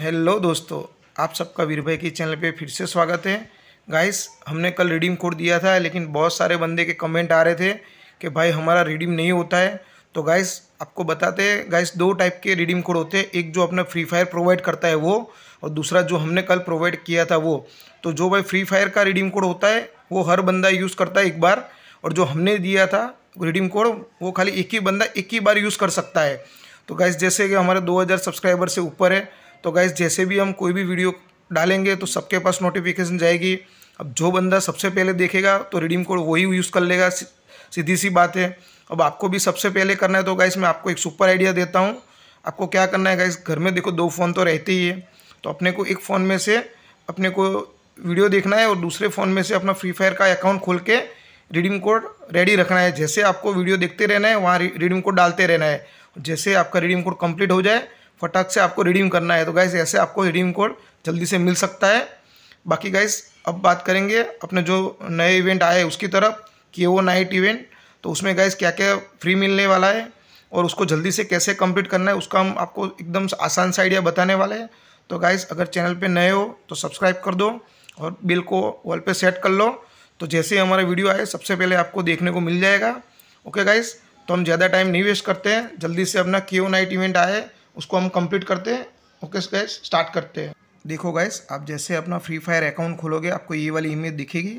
hello दोस्तों आप सबका वीर भाई के चैनल पे फिर से स्वागत है गाइस हमने कल रिडीम कोड दिया था लेकिन बहुत सारे बंदे के कमेंट आ रहे थे कि भाई हमारा रिडीम नहीं होता है तो गाइस आपको बताते हैं गाइस दो टाइप के रिडीम कोड होते हैं एक जो अपना फ्री फायर प्रोवाइड करता है वो और दूसरा जो हमने कल प्रोवाइड किया था वो तो जो भाई फ्री फायर का रिडीम कोड होता है वो हर बंदा यूज़ करता है एक बार और जो हमने दिया था रिडीम कोड वो खाली एक ही बंदा एक ही बार यूज़ कर सकता है तो गाइस जैसे कि हमारे 2000 सब्सक्राइबर से ऊपर है तो गाइज जैसे भी हम कोई भी वीडियो डालेंगे तो सबके पास नोटिफिकेशन जाएगी अब जो बंदा सबसे पहले देखेगा तो रिडीम कोड वही यूज़ कर लेगा सीधी सी बात है अब आपको भी सबसे पहले करना है तो गाइस मैं आपको एक सुपर आइडिया देता हूँ आपको क्या करना है गाइस घर में देखो दो फ़ोन तो रहते ही है तो अपने को एक फ़ोन में से अपने को वीडियो देखना है और दूसरे फ़ोन में से अपना फ्री फायर का अकाउंट खोल के रिडीम कोड रेडी रखना है जैसे आपको वीडियो देखते रहना है वहाँ रिडीम कोड डालते रहना है जैसे आपका रिडीम कोड कम्प्लीट हो जाए फटाक से आपको रिडीम करना है तो गाइस ऐसे आपको रिडीम कोड जल्दी से मिल सकता है बाकी गाइस अब बात करेंगे अपने जो नए इवेंट आए उसकी तरफ कि वो नाइट इवेंट तो उसमें गाइस क्या क्या फ्री मिलने वाला है और उसको जल्दी से कैसे कंप्लीट करना है उसका हम आपको एकदम आसान सा आइडिया बताने वाले हैं तो गाइस अगर चैनल पे नए हो तो सब्सक्राइब कर दो और बिल को वॉल पे सेट कर लो तो जैसे ही हमारा वीडियो आए सबसे पहले आपको देखने को मिल जाएगा ओके गाइस तो हम ज़्यादा टाइम नहीं वेस्ट करते हैं जल्दी से अपना क्यू नाइट इवेंट आए उसको हम कंप्लीट करते हैं ओके गैस स्टार्ट करते हैं देखो गैस आप जैसे अपना फ्री फायर अकाउंट खोलोगे आपको ये वाली इमेज दिखेगी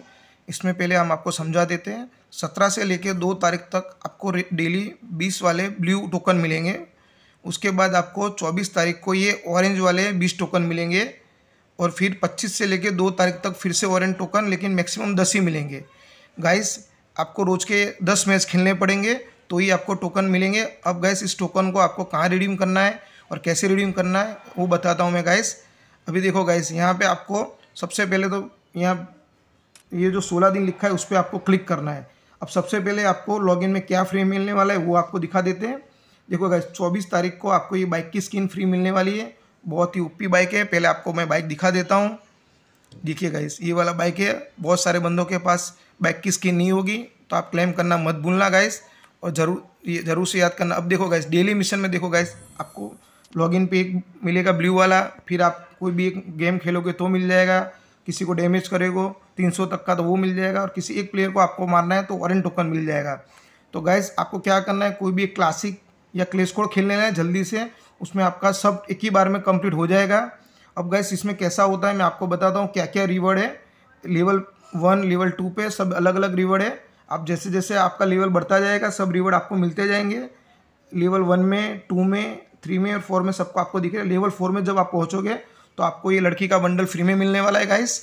इसमें पहले हम आपको समझा देते हैं सत्रह से लेकर दो तारीख तक आपको डेली बीस वाले ब्लू टोकन मिलेंगे उसके बाद आपको चौबीस तारीख को ये ऑरेंज वाले बीस टोकन मिलेंगे और फिर पच्चीस से लेकर दो तारीख तक फिर से ऑरेंज टोकन लेकिन मैक्सिमम दस ही मिलेंगे गाइस आपको रोज़ के दस मैच खेलने पड़ेंगे तो ही आपको टोकन मिलेंगे अब गैस इस टोकन को आपको कहाँ रिडीम करना है और कैसे रिडीम करना है वो बताता हूँ मैं गैस अभी देखो गैस यहाँ पर आपको सबसे पहले तो यहाँ ये जो सोलह दिन लिखा है उस पर आपको क्लिक करना है अब सबसे पहले आपको लॉगिन में क्या फ्री मिलने वाला है वो आपको दिखा देते हैं देखो गैस चौबीस तारीख को आपको ये बाइक की स्किन फ्री मिलने वाली है बहुत ही ओपी बाइक है पहले आपको मैं बाइक दिखा देता हूँ देखिए गाइस ये वाला बाइक है बहुत सारे बंदों के पास बाइक की स्किन नहीं होगी तो आप क्लेम करना मत भूलना गाइस और ज़रूर ये ज़रूर से याद करना अब देखो गाइस डेली मिशन में देखो गाइस आपको लॉगिन पे एक मिलेगा ब्लू वाला फिर आप कोई भी एक गेम खेलोगे तो मिल जाएगा किसी को डैमेज करेगो 300 तक का तो वो मिल जाएगा और किसी एक प्लेयर को आपको मारना है तो ऑरेंज टोकन मिल जाएगा तो गैस आपको क्या करना है कोई भी एक क्लासिक या क्लेश कोड खेल लेना है जल्दी से उसमें आपका सब एक ही बार में कम्प्लीट हो जाएगा अब गैस इसमें कैसा होता है मैं आपको बताता हूँ क्या क्या रिवर्ड है लेवल वन लेवल टू पे सब अलग अलग रिवर्ड है आप जैसे जैसे आपका लेवल बढ़ता जाएगा सब रिवॉर्ड आपको मिलते जाएंगे लेवल वन में टू में थ्री में और फोर में सबको आपको दिखेगा लेवल फोर में जब आप पहुँचोगे तो आपको ये लड़की का बंडल फ्री में मिलने वाला है गाइस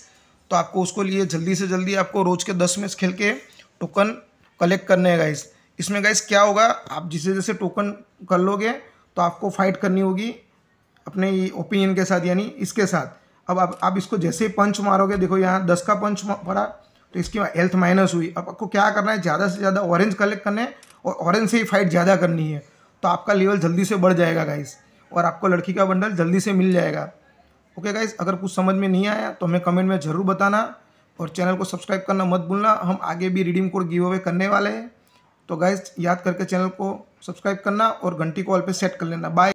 तो आपको उसको लिए जल्दी से जल्दी आपको रोज के दस मैच खेल के टोकन कलेक्ट करने हैं गाइस इसमें गाइस क्या होगा आप जिसे जैसे टोकन कर लोगे तो आपको फाइट करनी होगी अपने ओपिनियन के साथ यानी इसके साथ अब आप, आप इसको जैसे ही पंच मारोगे देखो यहाँ दस का पंच पड़ा तो इसकी हेल्थ माइनस हुई अब आपको क्या करना है ज़्यादा से ज़्यादा ऑरेंज कलेक्ट करने है और ऑरेंज से ही फाइट ज़्यादा करनी है तो आपका लेवल जल्दी से बढ़ जाएगा गाइस और आपको लड़की का बंडल जल्दी से मिल जाएगा ओके गाइस अगर कुछ समझ में नहीं आया तो हमें कमेंट में ज़रूर बताना और चैनल को सब्सक्राइब करना मत भूलना हम आगे भी रिडीम कोड गिव अवे करने वाले हैं तो गाइस याद करके चैनल को सब्सक्राइब करना और घंटी कॉल पर सेट कर लेना बाय